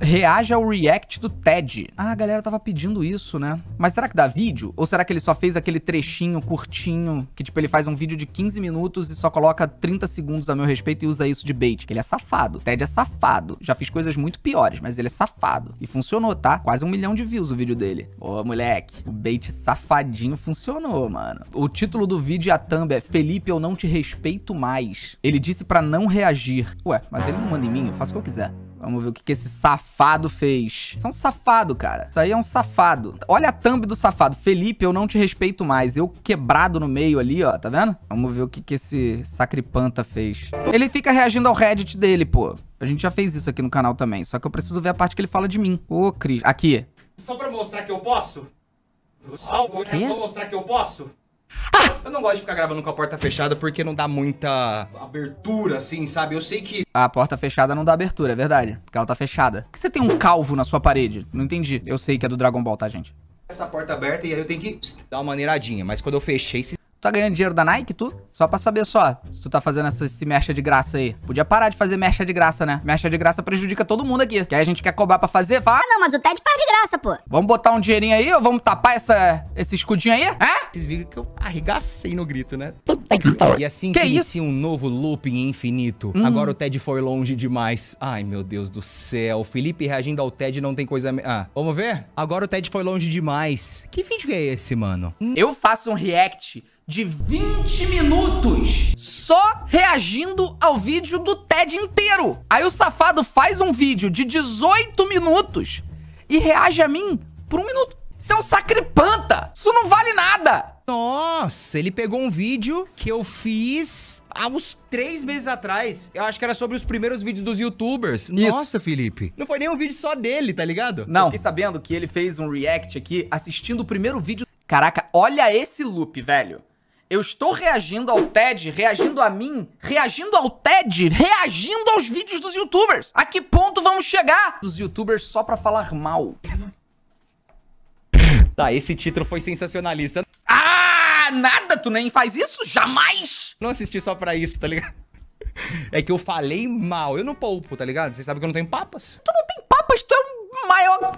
reage ao react do TED. Ah, a galera tava pedindo isso, né? Mas será que dá vídeo? Ou será que ele só fez aquele trechinho curtinho, que tipo, ele faz um vídeo de 15 minutos e só coloca 30 segundos a meu respeito e usa isso de bait? Ele é safado. TED é safado. Já fiz coisas muito piores, mas ele é safado. E funcionou, tá? Quase um milhão de views o vídeo dele. Ô, moleque, o bait safadinho funcionou, mano. O título do vídeo e a thumb é Felipe, eu não te respeito mais. Ele disse para não reagir. Ué, mas ele não manda em mim, eu faço o que eu quiser. Vamos ver o que, que esse safado fez. Isso é um safado, cara. Isso aí é um safado. Olha a thumb do safado. Felipe, eu não te respeito mais. Eu quebrado no meio ali, ó. Tá vendo? Vamos ver o que, que esse sacripanta fez. Ele fica reagindo ao Reddit dele, pô. A gente já fez isso aqui no canal também. Só que eu preciso ver a parte que ele fala de mim. Ô, Cris. Aqui. Só pra mostrar que eu posso? Só pra mostrar que eu posso? Ah! Eu não gosto de ficar gravando com a porta fechada porque não dá muita abertura, assim, sabe? Eu sei que. A porta fechada não dá abertura, é verdade. Porque ela tá fechada. Por que você tem um calvo na sua parede? Não entendi. Eu sei que é do Dragon Ball, tá, gente? Essa porta aberta e aí eu tenho que dar uma maneiradinha. Mas quando eu fechei, se tá ganhando dinheiro da Nike, tu? Só pra saber só, se tu tá fazendo essa, esse mecha de graça aí. Podia parar de fazer mecha de graça, né? Mecha de graça prejudica todo mundo aqui. Que aí a gente quer cobrar pra fazer, fala... Ah, não, mas o Ted faz de graça, pô. Vamos botar um dinheirinho aí ou vamos tapar essa, esse escudinho aí? Hã? Vocês viram que eu arregacei no grito, né? E assim que se inicia um novo looping infinito. Hum. Agora o Ted foi longe demais. Ai, meu Deus do céu. Felipe reagindo ao Ted não tem coisa... Ah, vamos ver? Agora o Ted foi longe demais. Que vídeo é esse, mano? Eu faço um react de 20 minutos só reagindo ao vídeo do TED inteiro. Aí o safado faz um vídeo de 18 minutos e reage a mim por um minuto. Isso é um sacripanta! Isso não vale nada! Nossa, ele pegou um vídeo que eu fiz há uns três meses atrás. Eu acho que era sobre os primeiros vídeos dos youtubers. Isso. Nossa, Felipe. Não foi nem um vídeo só dele, tá ligado? Não. fiquei sabendo que ele fez um react aqui assistindo o primeiro vídeo. Caraca, olha esse loop, velho. Eu estou reagindo ao TED, reagindo a mim, reagindo ao TED, reagindo aos vídeos dos youtubers. A que ponto vamos chegar? Dos youtubers só pra falar mal. Tá, esse título foi sensacionalista. Ah, nada, tu nem faz isso? Jamais! Não assisti só pra isso, tá ligado? É que eu falei mal, eu não poupo, tá ligado? Vocês sabem que eu não tenho papas. Tu não tem papas, tu é um maior.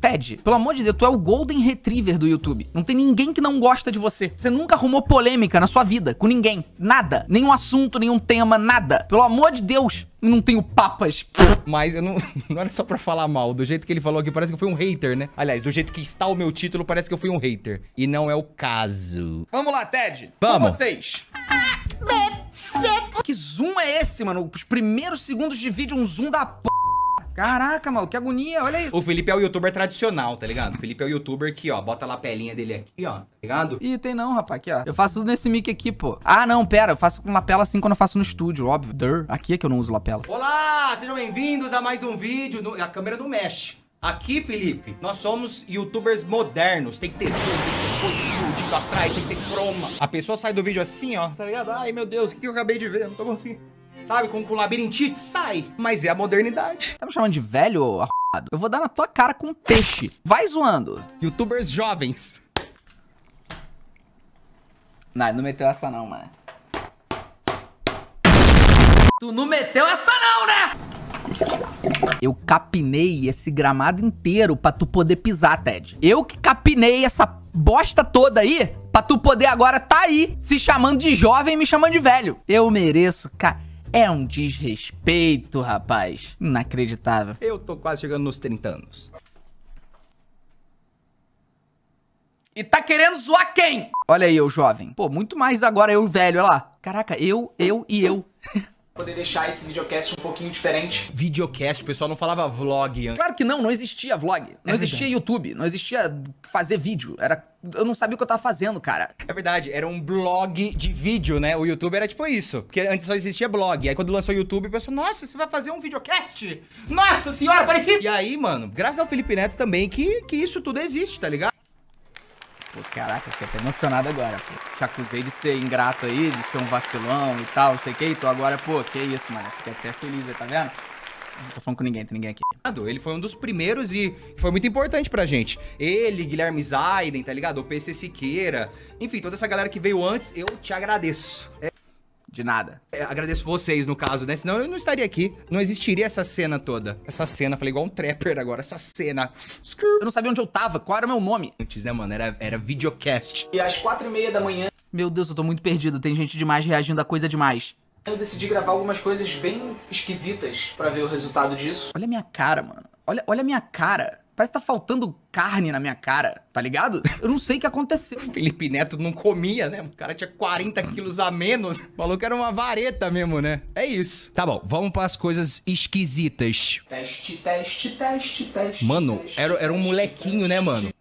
Ted, pelo amor de Deus, tu é o Golden Retriever do YouTube. Não tem ninguém que não gosta de você. Você nunca arrumou polêmica na sua vida com ninguém. Nada. Nenhum assunto, nenhum tema, nada. Pelo amor de Deus, não tenho papas. Mas eu não. Não era só pra falar mal. Do jeito que ele falou aqui, parece que eu fui um hater, né? Aliás, do jeito que está o meu título, parece que eu fui um hater. E não é o caso. Vamos lá, Ted. Vamos. Com vocês. Ah, que zoom é esse, mano? Os primeiros segundos de vídeo, um zoom da p Caraca, mal, que agonia, olha isso. O Felipe é o youtuber tradicional, tá ligado? O Felipe é o youtuber que, ó, bota a lapelinha dele aqui, ó, tá ligado? Ih, tem não, rapaz, aqui, ó. Eu faço tudo nesse mic aqui, pô. Ah, não, pera, eu faço com lapela assim quando eu faço no estúdio, óbvio. Der, aqui é que eu não uso lapela. Olá, sejam bem-vindos a mais um vídeo. No... A câmera não mexe. Aqui, Felipe, nós somos youtubers modernos. Tem que ter zoom, tem que ter coisa explodindo atrás, tem que ter croma. A pessoa sai do vídeo assim, ó, tá ligado? Ai, meu Deus, o que eu acabei de ver? não tô conseguindo sabe? Com, com labirintite, sai. Mas é a modernidade. Tá me chamando de velho ou Eu vou dar na tua cara com um peixe. Vai zoando. Youtubers jovens. Não, não meteu essa não, mano. Tu não meteu essa não, né? Eu capinei esse gramado inteiro pra tu poder pisar, Ted. Eu que capinei essa bosta toda aí pra tu poder agora tá aí se chamando de jovem e me chamando de velho. Eu mereço, cara é um desrespeito, rapaz. Inacreditável. Eu tô quase chegando nos 30 anos. E tá querendo zoar quem? Olha aí, eu jovem. Pô, muito mais agora eu velho, olha lá. Caraca, eu, eu e eu. poder deixar esse videocast um pouquinho diferente. Videocast, o pessoal não falava vlog Claro que não, não existia vlog. Não é existia verdade. YouTube, não existia fazer vídeo. Era. Eu não sabia o que eu tava fazendo, cara. É verdade, era um blog de vídeo, né? O YouTube era tipo isso. Porque antes só existia blog. Aí quando lançou o YouTube, o pessoal, nossa, você vai fazer um videocast? Nossa senhora, parecido! E aí, mano, graças ao Felipe Neto também que, que isso tudo existe, tá ligado? Pô, caraca, fiquei até emocionado agora, pô. Te acusei de ser ingrato aí, de ser um vacilão e tal, não sei o que. Então agora, pô, que isso, mano. Fiquei até feliz aí, tá vendo? Não tô falando com ninguém, tem ninguém aqui. Ele foi um dos primeiros e foi muito importante pra gente. Ele, Guilherme Zaiden, tá ligado? O PC Siqueira. Enfim, toda essa galera que veio antes, eu te agradeço. É de nada. É, agradeço vocês, no caso, né? Senão eu não estaria aqui. Não existiria essa cena toda. Essa cena, falei igual um trapper agora, essa cena. Eu não sabia onde eu tava, qual era o meu nome. Antes, né, mano? Era, era videocast. E às quatro e meia da manhã. Meu Deus, eu tô muito perdido. Tem gente demais reagindo a coisa demais. Eu decidi gravar algumas coisas bem esquisitas para ver o resultado disso. Olha a minha cara, mano. Olha, olha a minha cara. Parece que tá faltando carne na minha cara, tá ligado? Eu não sei o que aconteceu. Felipe Neto não comia, né? O cara tinha 40 quilos a menos. Falou que era uma vareta mesmo, né? É isso. Tá bom, vamos para as coisas esquisitas. Teste, teste, teste, teste. Mano, teste, era, era um molequinho, né, teste, né, mano?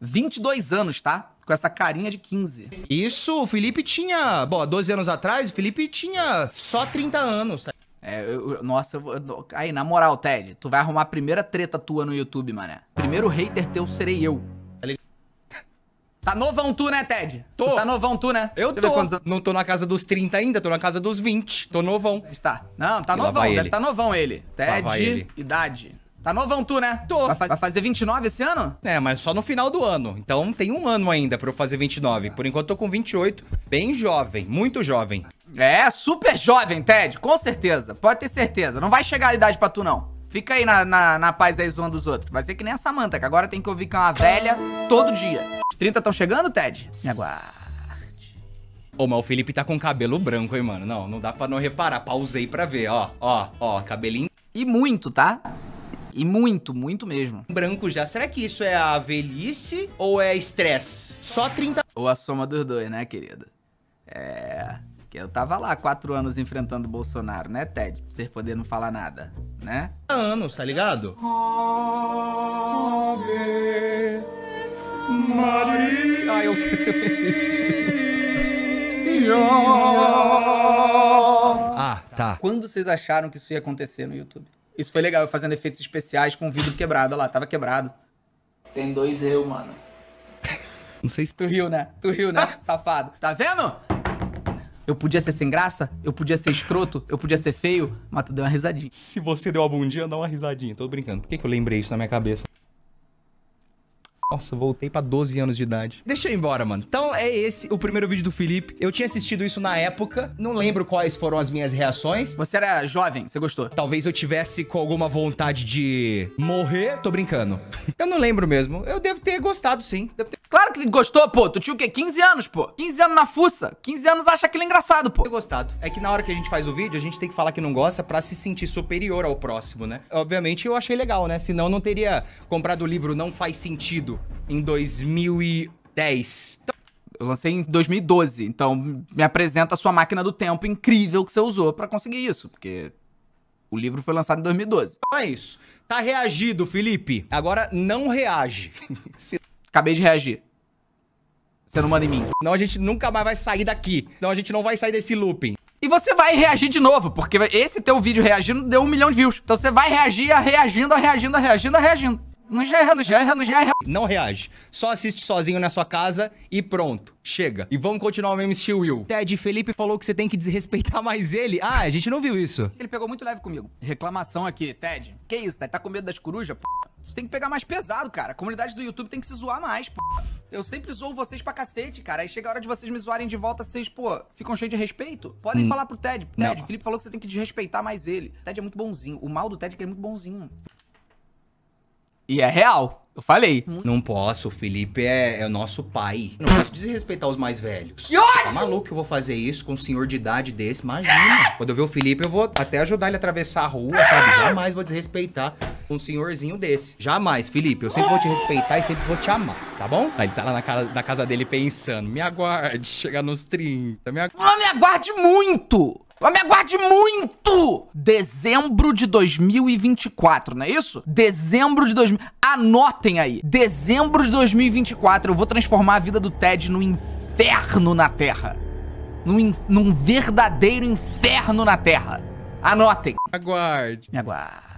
22 anos, tá? com essa carinha de 15. Isso, o Felipe tinha, bom, 12 anos atrás, o Felipe tinha só 30 anos, tá? É, eu, nossa, eu, aí, na moral, Ted, tu vai arrumar a primeira treta tua no YouTube, mané. Primeiro hater teu serei eu. Tá, tá novão tu, né, Ted? Tô. Tu tá novão tu, né? Eu Deixa tô. Quantos... Não tô na casa dos 30 ainda, tô na casa dos 20. Tô novão. Está. Não, tá e novão. Deve ele. tá novão ele. Ted, ele. idade. Tá novão tu, né? Tô. Vai, fa vai fazer 29 esse ano? É, mas só no final do ano. Então tem um ano ainda pra eu fazer 29. Por enquanto tô com 28. Bem jovem, muito jovem. É, super jovem, Ted, com certeza. Pode ter certeza. Não vai chegar a idade pra tu, não. Fica aí na, na, na paz aí zoando os outros. Vai ser que nem a Samanta, que agora tem que ouvir que é uma velha todo dia. Os 30 estão chegando, Ted? Me aguarde. Ô, mas o Felipe tá com cabelo branco, hein, mano? Não, não dá pra não reparar. Pausei pra ver, ó. Ó, ó, cabelinho. E muito, tá? E muito, muito mesmo. Branco já. Será que isso é a velhice ou é estresse? Só 30... Ou a soma dos dois, né, querida? É que eu tava lá quatro anos enfrentando o Bolsonaro, né, Ted? Pra vocês poderem não falar nada, né? Anos, tá ligado? Ave ah, Maria. Ai, eu fiz. ah, tá. Quando vocês acharam que isso ia acontecer no YouTube? Isso foi legal, eu fazendo efeitos especiais com o vidro quebrado. Olha lá, tava quebrado. Tem dois eu, mano. Não sei se. Tu riu, né? Tu riu, né? Safado. Tá vendo? Eu podia ser sem graça, eu podia ser escroto, eu podia ser feio, mas tu deu uma risadinha. Se você deu uma bundinha, dá uma risadinha. Tô brincando. Por que, que eu lembrei isso na minha cabeça? Nossa, voltei pra 12 anos de idade. Deixa eu ir embora, mano. Então, é esse o primeiro vídeo do Felipe. Eu tinha assistido isso na época, não lembro quais foram as minhas reações. Você era jovem, você gostou? Talvez eu tivesse com alguma vontade de morrer, tô brincando. eu não lembro mesmo. Eu devo ter gostado, sim. Ter... Claro que gostou, pô. Tu tinha o quê? 15 anos, pô. 15 anos na fuça. 15 anos acha aquilo engraçado, pô. Eu gostado. É que na hora que a gente faz o vídeo, a gente tem que falar que não gosta para se sentir superior ao próximo, né? Obviamente eu achei legal, né? Senão eu não teria comprado o livro Não Faz Sentido em 2010. Então... Eu lancei em 2012, então me apresenta a sua máquina do tempo incrível que você usou para conseguir isso, porque o livro foi lançado em 2012. Então é isso. Tá reagido, Felipe. Agora não reage. Acabei de reagir. Você não manda em mim. Não, a gente nunca mais vai sair daqui. Não, a gente não vai sair desse looping. E você vai reagir de novo, porque esse teu vídeo reagindo deu um milhão de views. Então você vai reagir, a reagindo, a reagindo, a reagindo, a reagindo. Não gerra, não gerra, não gerra. Não reage. Só assiste sozinho na sua casa e pronto. Chega. E vamos continuar o mesmo Steel Will. Ted, Felipe falou que você tem que desrespeitar mais ele. Ah, a gente não viu isso. Ele pegou muito leve comigo. Reclamação aqui, Ted. Que isso, Ted? Tá com medo das corujas? P... Você tem que pegar mais pesado, cara. A comunidade do YouTube tem que se zoar mais, p... Eu sempre zoo vocês pra cacete, cara. Aí chega a hora de vocês me zoarem de volta, vocês, pô, ficam cheios de respeito. Podem hum. falar pro Ted. Ted, não. Felipe falou que você tem que desrespeitar mais ele. Ted é muito bonzinho. O mal do Ted é que ele é muito bonzinho. E é real. Eu falei. Não posso, o Felipe é, é o nosso pai. Não posso desrespeitar os mais velhos. Que ódio! Tá maluco que eu vou fazer isso com um senhor de idade desse? Imagina. Quando eu ver o Felipe, eu vou até ajudar ele a atravessar a rua, sabe? Jamais vou desrespeitar um senhorzinho desse. Jamais, Felipe. Eu sempre vou te respeitar e sempre vou te amar, tá bom? Aí ele tá lá na casa, na casa dele pensando. Me aguarde, chegar nos 30. Me Ah, me aguarde muito! Mas me aguarde muito! Dezembro de 2024, não é isso? Dezembro de 2000. Anotem aí. Dezembro de 2024, eu vou transformar a vida do Ted no inferno na Terra. Num, in... num verdadeiro inferno na Terra. Anotem. Aguarde. Me aguarde.